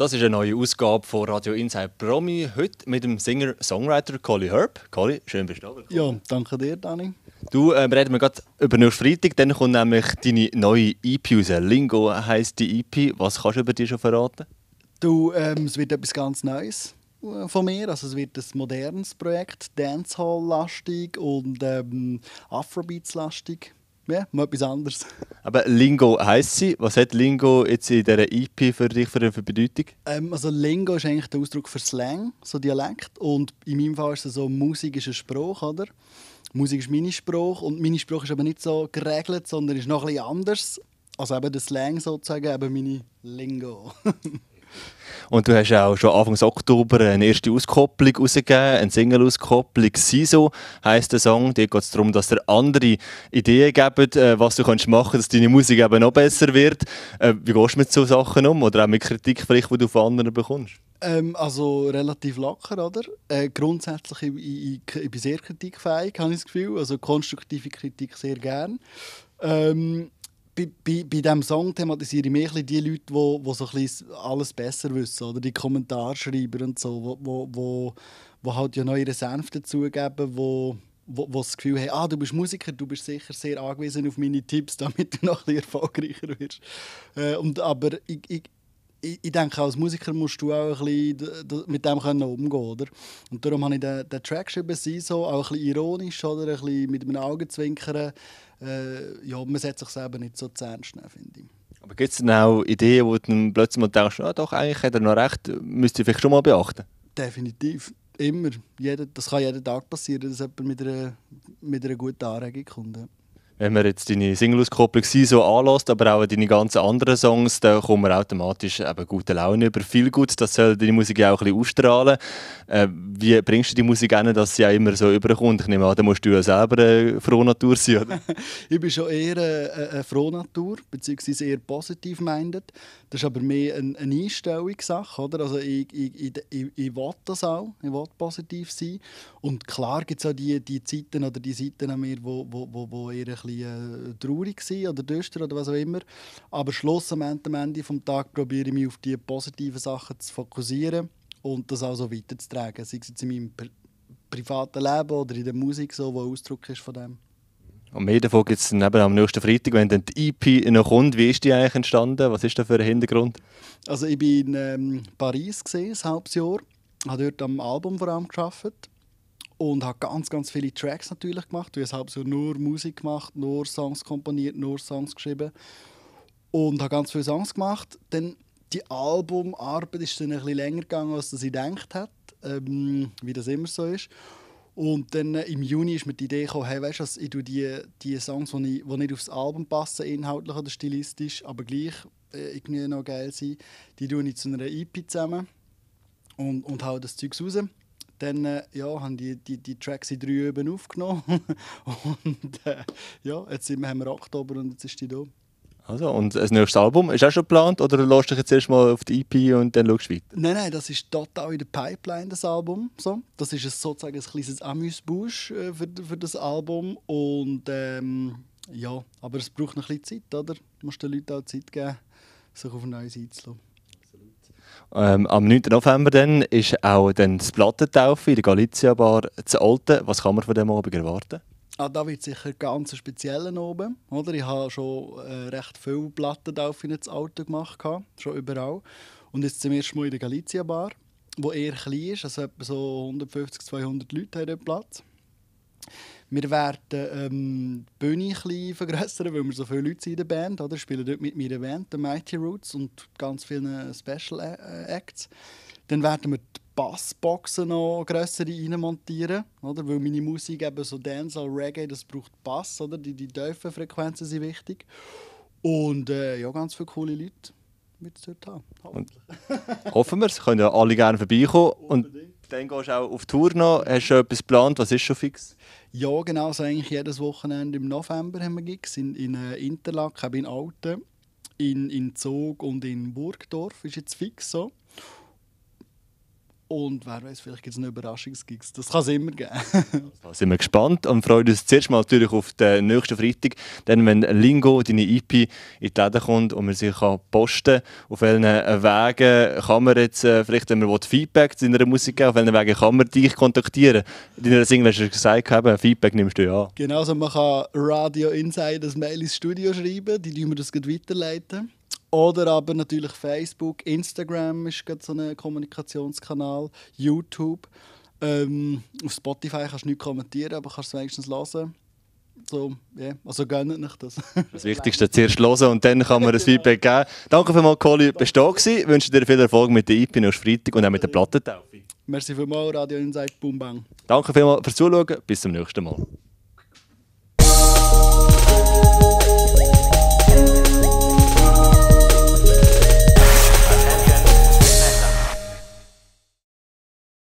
Das ist eine neue Ausgabe von Radio Inside Promi. Heute mit dem Singer-Songwriter Colly Herb. Colly, schön bist du da. Ja, danke dir, Dani. Du, äh, reden wir gerade über nächsten Freitag. Dann kommt nämlich deine neue EP raus. Lingo heisst die EP. Was kannst du über die schon verraten? Du, ähm, es wird etwas ganz Neues äh, von mir. Also es wird ein modernes Projekt, Dancehall-lastig und ähm, Afrobeats-lastig ja, mal etwas anderes. Aber Lingo heisst sie. Was hat Lingo jetzt in dieser IP e für dich für eine Bedeutung? Ähm, also Lingo ist eigentlich der Ausdruck für Slang, so Dialekt. Und in meinem Fall ist es so, Musik ist ein Spruch, oder? Musik ist meine Spruch und meine Spruch ist aber nicht so geregelt, sondern ist noch etwas anders. Also eben der Slang sozusagen, eben meine Lingo. Und du hast auch schon Anfang Oktober eine erste Auskopplung rausgegeben, eine Single-Auskopplung. «Siso» heisst der Song. Dort geht es darum, dass dir andere Ideen geben, äh, was du kannst machen kannst, dass deine Musik eben noch besser wird. Äh, wie gehst du mit solchen Sachen um? Oder auch mit Kritik, vielleicht, die du von anderen bekommst? Ähm, also relativ locker, oder? Äh, grundsätzlich ich, ich, ich bin sehr kritikfähig, habe ich das Gefühl. Also konstruktive Kritik sehr gern. Ähm, bei, bei, diesem Song thematisiere ich mehr die Leute, die wo, wo so alles besser wissen, oder die Kommentarschreiber und so, wo, wo, wo, wo halt ja neue Senf dazugeben, wo wo, wo das Gefühl haben, ah, du bist Musiker, du bist sicher sehr angewiesen auf meine Tipps, damit du noch ein erfolgreicher wirst. Äh, und, aber ich, ich, ich, ich, denke, als Musiker musst du auch ein bisschen mit dem können umgehen können. Und darum habe ich den, den Track geschrieben, so, auch ein bisschen ironisch, oder? ein bisschen mit einem Augenzwinkern. Äh, ja, man setzt sich selber nicht so zu ernst finde ich. Aber gibt es denn auch Ideen, wo du plötzlich mal denkst, ah, doch, eigentlich hat er noch recht, müsst ihr vielleicht schon mal beachten? Definitiv. Immer. Jeder, das kann jeden Tag passieren, dass jemand mit einer, mit einer guten Anregung kommt wenn man jetzt deine Singleauskopplung so anlässt, aber auch deine ganzen anderen Songs, da kommen wir automatisch eben gute Laune über. Viel gut, das soll deine Musik ja auch ein bisschen ausstrahlen. Äh, wie bringst du die Musik an, dass sie auch immer so überkommt? Ich nehme an, da musst du ja selber eine Frohnatur sein, oder? ich bin schon eher eine, eine Frohnatur, beziehungsweise eher positiv minded. Das ist aber mehr eine, eine Einstellungssache, oder? Also ich, ich, ich, ich, will das auch, ich will positiv sein. Und klar gibt es auch die, die Zeiten oder die Seiten an mir, wo, wo, wo, wo eher ein bisschen bisschen äh, traurig sein oder düster oder was auch immer. Aber schlussendlich am Ende des Tages probiere ich mich auf die positiven Sachen zu fokussieren und das auch so weiterzutragen. Sei es jetzt in meinem pri privaten Leben oder in der Musik, so, wo Ausdruck ist von dem. Und mehr davon gibt es eben am nächsten Freitag, wenn dann die EP noch kommt. Wie ist die eigentlich entstanden? Was ist da für ein Hintergrund? Also ich war ähm, in ähm, Paris, gesehen, ein halbes Jahr. Ich habe dort am Album vor allem gearbeitet und habe ganz, ganz viele Tracks natürlich gemacht. Ich habe halt so nur Musik gemacht, nur Songs komponiert, nur Songs geschrieben und habe ganz viele Songs gemacht. Dann die Albumarbeit ist dann ein bisschen länger gegangen, als ich gedacht habe, ähm, wie das immer so ist. Und dann äh, im Juni ist mir die Idee gekommen, hey, weißt du, ich tue die, die Songs, die, ich, die nicht aufs Album passen, inhaltlich oder stilistisch, aber gleich äh, irgendwie noch geil sind, die tue ich zu einer EP zusammen und, und haue das Zeug raus dann äh, ja, haben die, die, die Tracks in drei Üben aufgenommen. und äh, ja, jetzt sind wir, haben wir Oktober und jetzt ist die da. Also, und ein neues Album ist auch schon geplant oder lässt dich jetzt erstmal auf die EP und dann schaust du weiter? Nein, nein, das ist total in der Pipeline, das Album. So. Das ist sozusagen ein kleines amuse äh, für, für das Album. Und ähm, ja, aber es braucht noch ein bisschen Zeit, oder? Du musst den Leuten auch Zeit geben, sich auf ein Neues einzulassen. Ähm, am 9. November dann ist auch dann das Plattentaufe in der Galizia Bar zu Alten. Was kann man von dem Abend erwarten? Ah, da wird sicher ganz speziell oben. Oder? Ich habe schon äh, recht viele Plattentaufe in Alten gemacht, schon überall. Und jetzt zum ersten Mal in der Galizia Bar, die eher klein ist, also etwa so 150, 200 Leute haben dort Platz. Wir werden ähm, die Bühne ein vergrössern, weil wir so viele Leute in der Band oder? spielen dort mit meiner Band, den Mighty Roots und ganz vielen äh, Special äh, Acts. Dann werden wir die Bassboxen noch grössere reinmontieren, oder? weil meine Musik eben so Dancehall, Reggae, das braucht Bass, oder? Die, die tiefen Frequenzen sind wichtig. Und äh, ja, ganz viele coole Leute wird es dort haben. Hoffen wir es, können ja alle gerne vorbeikommen. Und dann gehst du auch auf Tour noch. Hast du etwas geplant? Was ist schon fix? Ja, genau. Also eigentlich jedes Wochenende im November haben wir Gigs in, in äh, Interlaken, in Alten, in, in Zog und in Burgdorf. Ist jetzt fix so. Und wer weiß, vielleicht gibt es eine Überraschungsgig. Das kann es immer geben. da sind wir gespannt und freuen uns zuerst mal natürlich auf den nächsten Freitag, dann wenn Lingo, deine IP, e in die Läden kommt und man sie posten kann. Auf welchen Wegen kann man jetzt, äh, vielleicht wenn man Feedback zu deiner Musik geben auf welchen Wegen kann man dich kontaktieren? In deiner Single hast du gesagt, haben, Feedback nimmst du ja an. Genau, man kann Radio Inside ein Mail ins Studio schreiben, die wir das weiterleiten. Oder aber natürlich Facebook, Instagram ist gerade so ein Kommunikationskanal, YouTube. Ähm, auf Spotify kannst du nicht kommentieren, aber kannst es wenigstens hören. So, yeah. Also gönnt nicht das. das Wichtigste ist zuerst hören und dann kann man ein genau. Feedback geben. Danke vielmals, Kohli, bist du da gewesen. wünsche dir viel Erfolg mit der IP aus Freitag und auch mit der Plattentaufe. Merci vielmals, Radio Inside, Boom Bang. Danke vielmals fürs Zuschauen, bis zum nächsten Mal.